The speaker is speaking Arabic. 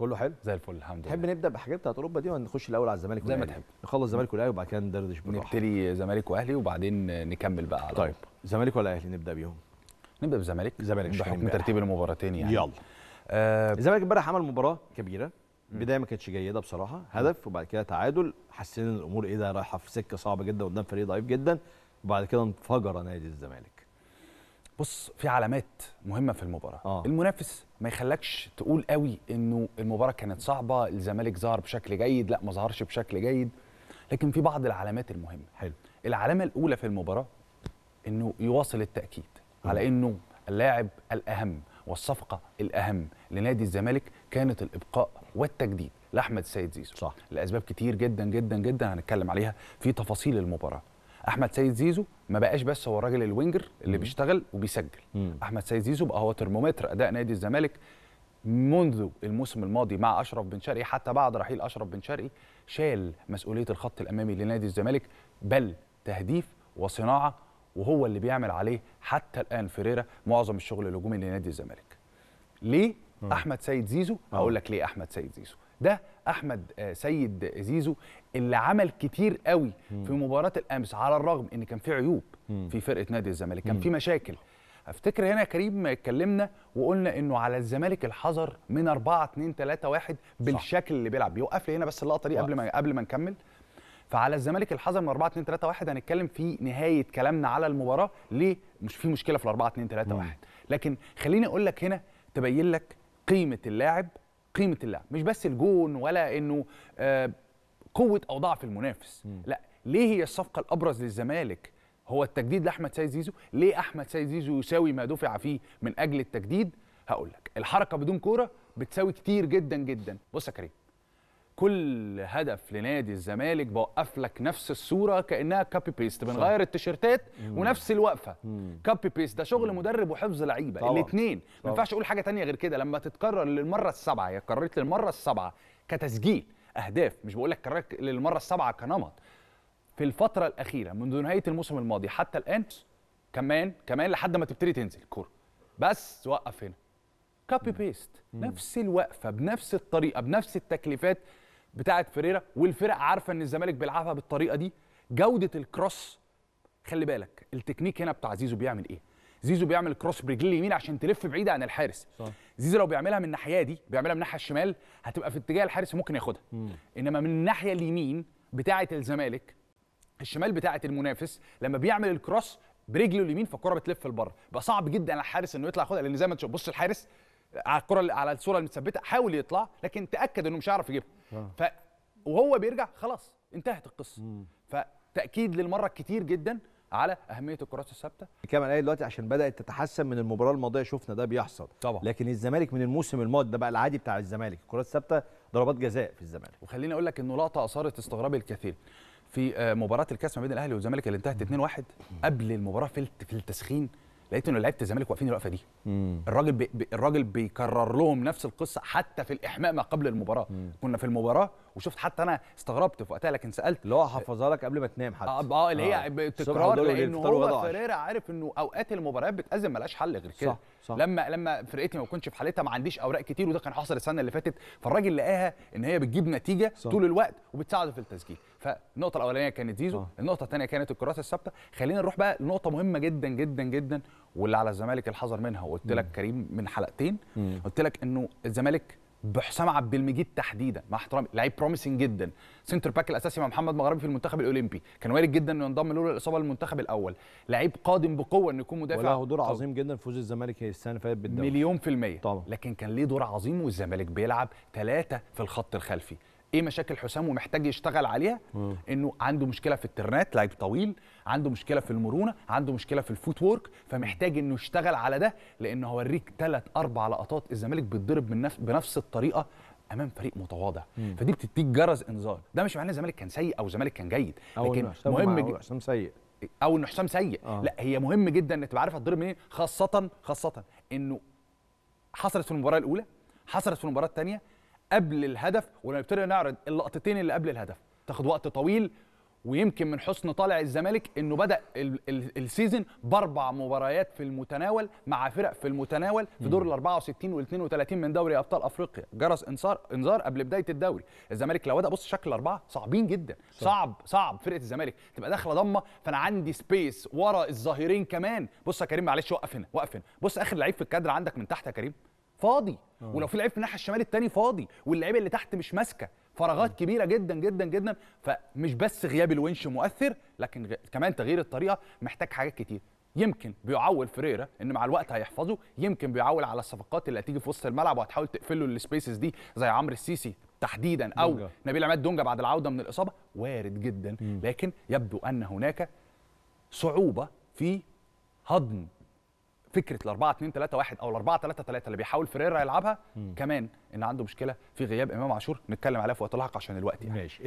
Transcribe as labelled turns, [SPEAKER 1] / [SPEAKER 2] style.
[SPEAKER 1] كله حلو زي الفل الحمد لله تحب نبدا بحاجات بتاعت اوروبا دي ولا نخش الاول على الزمالك زي ما تحب نخلص زمالك والاهلي وبعد كده ندردش بالراحه نبتدي زمالك واهلي وبعدين نكمل بقى على طيب زمالك ولا اهلي نبدا بيهم نبدا بالزمالك الزمالك بحكم ترتيب المباراتين يعني يلا آه الزمالك امبارح عمل مباراه كبيره بدايه ما كانتش جيده بصراحه هدف وبعد كده تعادل حسينا الامور ايه ده رايحه في سكه صعبه جدا قدام فريق ضعيف جدا وبعد كده انفجر نادي الزمالك بص في علامات مهمه في المباراه آه. المنافس ما يخلكش تقول قوي انه المباراه كانت صعبه الزمالك ظهر بشكل جيد لا ما ظهرش بشكل جيد لكن في بعض العلامات المهمه حلو العلامه الاولى في المباراه انه يواصل التاكيد م. على انه اللاعب الاهم والصفقه الاهم لنادي الزمالك كانت الابقاء والتجديد لاحمد السيد زيزو صح لاسباب كتير جدا جدا جدا هنتكلم عليها في تفاصيل المباراه احمد سيد زيزو ما بقاش بس هو الراجل الوينجر اللي م. بيشتغل وبيسجل م. احمد سيد زيزو بقى هو ترمومتر اداء نادي الزمالك منذ الموسم الماضي مع اشرف بن شرقي حتى بعد رحيل اشرف بن شرقي شال مسؤوليه الخط الامامي لنادي الزمالك بل تهديف وصناعه وهو اللي بيعمل عليه حتى الان فيريرا معظم الشغل الهجومي لنادي الزمالك ليه م. احمد سيد زيزو هقول لك ليه احمد سيد زيزو ده احمد آه، سيد زيزو اللي عمل كتير قوي في مباراه الامس على الرغم ان كان في عيوب في فرقه نادي الزمالك كان في مشاكل افتكر هنا يا كريم اتكلمنا وقلنا انه على الزمالك الحذر من 4 2 3 1 بالشكل اللي بيلعب بيوقف لي هنا بس اللقطه دي قبل ما قبل ما نكمل فعلى الزمالك الحذر من 4 2 3 1 هنتكلم في نهايه كلامنا على المباراه ليه مش في مشكله في 4 2 3 1 لكن خليني اقول لك هنا تبين لك قيمه اللاعب قيمه اللعب مش بس الجون ولا انه آه، قوه او ضعف المنافس لا ليه هي الصفقه الابرز للزمالك هو التجديد لاحمد سيد زيزو ليه احمد سيد زيزو يساوي ما دفع فيه من اجل التجديد هقول لك الحركه بدون كوره بتساوي كتير جدا جدا بص يا كريم كل هدف لنادي الزمالك بوقف لك نفس الصوره كانها كابي بيست بنغير التيشيرتات ونفس الوقفه كابي بيست ده شغل مدرب وحفظ لعيبه الاثنين ما ينفعش اقول حاجه تانية غير كده لما تتكرر للمره السابعه هي اتكررت للمره السابعه كتسجيل اهداف مش بقول لك كررت للمره السابعه كنمط في الفتره الاخيره منذ نهايه الموسم الماضي حتى الان كمان كمان لحد ما تبتدي تنزل الكوره بس وقف هنا كابي بيست نفس الوقفه بنفس الطريقه بنفس التكليفات بتاعه فريرا والفرق عارفه ان الزمالك بيلعبها بالطريقه دي جوده الكروس خلي بالك التكنيك هنا بتاع زيزو بيعمل ايه زيزو بيعمل كروس برجل اليمين عشان تلف بعيده عن الحارس صح. زيزو لو بيعملها من الناحيه دي بيعملها من الناحيه الشمال هتبقى في اتجاه الحارس ممكن ياخدها مم. انما من الناحيه اليمين بتاعه الزمالك الشمال بتاعه المنافس لما بيعمل الكروس برجله اليمين فالكره بتلف لبره بقى صعب جدا على الحارس انه يطلع ياخدها لان زي ما تشوف بص الحارس على الكره على الصوره المتثبته حاول يطلع لكن تاكد انه مش هيعرف يجيبها آه. ف وهو بيرجع خلاص انتهت القصه فتاكيد للمره كتير جدا على اهميه الكرات الثابته كمان قال دلوقتي عشان بدات تتحسن من المباراه الماضيه شفنا ده بيحصل طبعا لكن الزمالك من الموسم الماضي ده بقى العادي بتاع الزمالك الكرات الثابته ضربات جزاء في الزمالك وخليني اقول لك انه لقطه اثارت استغراب الكثير في آه، مباراه الكاس ما بين الاهلي والزمالك اللي انتهت 2-1 قبل المباراه في التسخين لقيت ان لعيبه الزمالك واقفين الوقفه دي مم. الراجل بي الراجل بيكرر لهم نفس القصه حتى في الاحماء ما قبل المباراه مم. كنا في المباراه وشفت حتى انا استغربت في وقتها لكن سالت اللي هو حفظها لك قبل ما تنام حتى اه, آه، اللي هي آه. تكرار لانه هو فريرا عارف انه اوقات المباريات بتازم ملهاش حل غير كده صح. صح. لما لما فرقتي ما تكونش في حالتها ما عنديش اوراق كتير وده كان حصل السنه اللي فاتت فالراجل لقاها ان هي بتجيب نتيجه صح. طول الوقت وبتساعده في التسجيل فالنقطه الاولانيه كانت زيزو آه. النقطه الثانيه كانت الكرات الثابته خلينا نروح بقى لنقطه مهمه جدا جدا جدا واللي على الزمالك الحذر منها وقلت لك كريم من حلقتين قلت لك انه الزمالك بحسام عبد المجيد تحديدا مع احترامي لعيب بروميسنج جدا سنتر باك الاساسي مع محمد مغربي في المنتخب الاولمبي كان وارد جدا انه ينضم لولا الاصابه للمنتخب الاول لعيب قادم بقوه انه يكون مدافع وله دور عظيم جدا في فوز الزمالك السنه اللي فاتت بالدوري مليون في الميه طبعا. لكن كان ليه دور عظيم والزمالك بيلعب ثلاثه في الخط الخلفي ايه مشاكل حسام ومحتاج يشتغل عليها مم. انه عنده مشكله في الترنات لعيب طويل عنده مشكله في المرونه عنده مشكله في الفوت وورك فمحتاج انه يشتغل على ده لان هوريك ثلاث اربع لقطات الزمالك بيتضرب من نفس بنفس الطريقه امام فريق متواضع مم. فدي بتديك جرس انذار ده مش معناه الزمالك كان سيء او الزمالك كان جيد لكن مهم جدا حسام سيء او انه حسام سيء آه. لا هي مهم جدا ان تبقى عارف هتضرب منين خاصه خاصه انه حصلت في المباراه الاولى حصلت في المباراه الثانيه قبل الهدف ونبتدي نعرض اللقطتين اللي قبل الهدف تاخد وقت طويل ويمكن من حسن طالع الزمالك انه بدا السيزون باربع مباريات في المتناول مع فرق في المتناول في دور ال 64 وال 32 من دوري ابطال افريقيا جرس انذار انذار قبل بدايه الدوري الزمالك لو بدا بص شكل الاربعه صعبين جدا صعب صعب فرقه الزمالك تبقى داخله ضمه فانا عندي سبيس ورا الظهيرين كمان بص يا كريم معلش وقف هنا وقف هنا بص اخر لعيب في الكادر عندك من تحت يا كريم فاضي أوه. ولو في لعيب في الناحيه الشمال الثاني فاضي واللعيبه اللي تحت مش ماسكه فراغات أوه. كبيره جدا جدا جدا فمش بس غياب الونش مؤثر لكن غ... كمان تغيير الطريقه محتاج حاجات كتير يمكن بيعول فريرا ان مع الوقت هيحفظه يمكن بيعول على الصفقات اللي هتيجي في وسط الملعب وهتحاول تقفل له السبيسز دي زي عمرو السيسي تحديدا او دونجا. نبيل عماد دونجا بعد العوده من الاصابه وارد جدا م. لكن يبدو ان هناك صعوبه في هضم فكره ال 4 2 3 1 او ال 4 3 3 اللي بيحاول فريرا يلعبها م. كمان ان عنده مشكله في غياب امام عاشور نتكلم عليها في وقت لاحق عشان الوقت يعني ماشي.